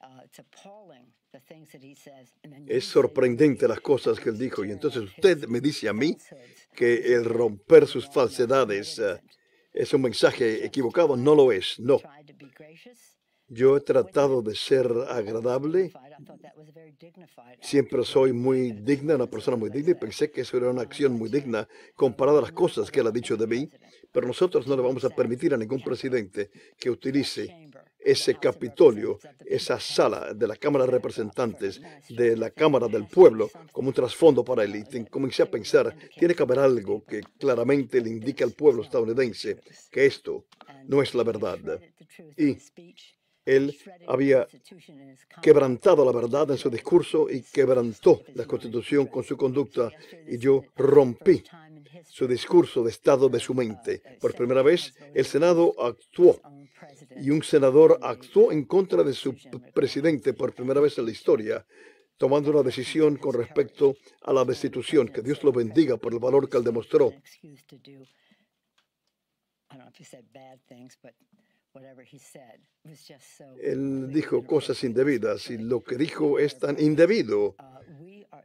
Uh, es sorprendente las cosas que él dijo. Y entonces usted me dice a mí que el romper sus falsedades eh, es un mensaje equivocado. No lo es, no. Yo he tratado de ser agradable. Siempre soy muy digna, una persona muy digna, y pensé que eso era una acción muy digna comparada a las cosas que él ha dicho de mí. Pero nosotros no le vamos a permitir a ningún presidente que utilice ese Capitolio, esa sala de la Cámara de Representantes, de la Cámara del Pueblo, como un trasfondo para él. Y comencé a pensar, tiene que haber algo que claramente le indique al pueblo estadounidense que esto no es la verdad. Y él había quebrantado la verdad en su discurso y quebrantó la constitución con su conducta y yo rompí su discurso de estado de su mente. Por primera vez, el Senado actuó y un senador actuó en contra de su presidente por primera vez en la historia, tomando una decisión con respecto a la destitución. Que Dios lo bendiga por el valor que él demostró. Él dijo cosas indebidas y lo que dijo es tan indebido,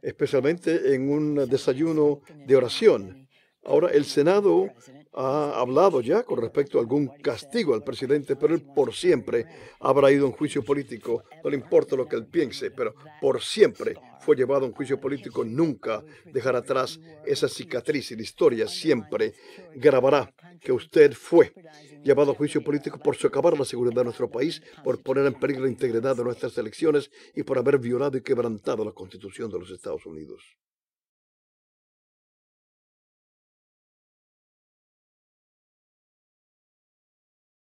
especialmente en un desayuno de oración. Ahora, el Senado ¿eh? ha hablado ya con respecto a algún castigo al presidente, pero él por siempre habrá ido a un juicio político. No le importa lo que él piense, pero por siempre fue llevado a un juicio político. Nunca dejará atrás esa cicatriz y la historia siempre grabará que usted fue llevado a juicio político por socavar la seguridad de nuestro país, por poner en peligro la integridad de nuestras elecciones y por haber violado y quebrantado la Constitución de los Estados Unidos.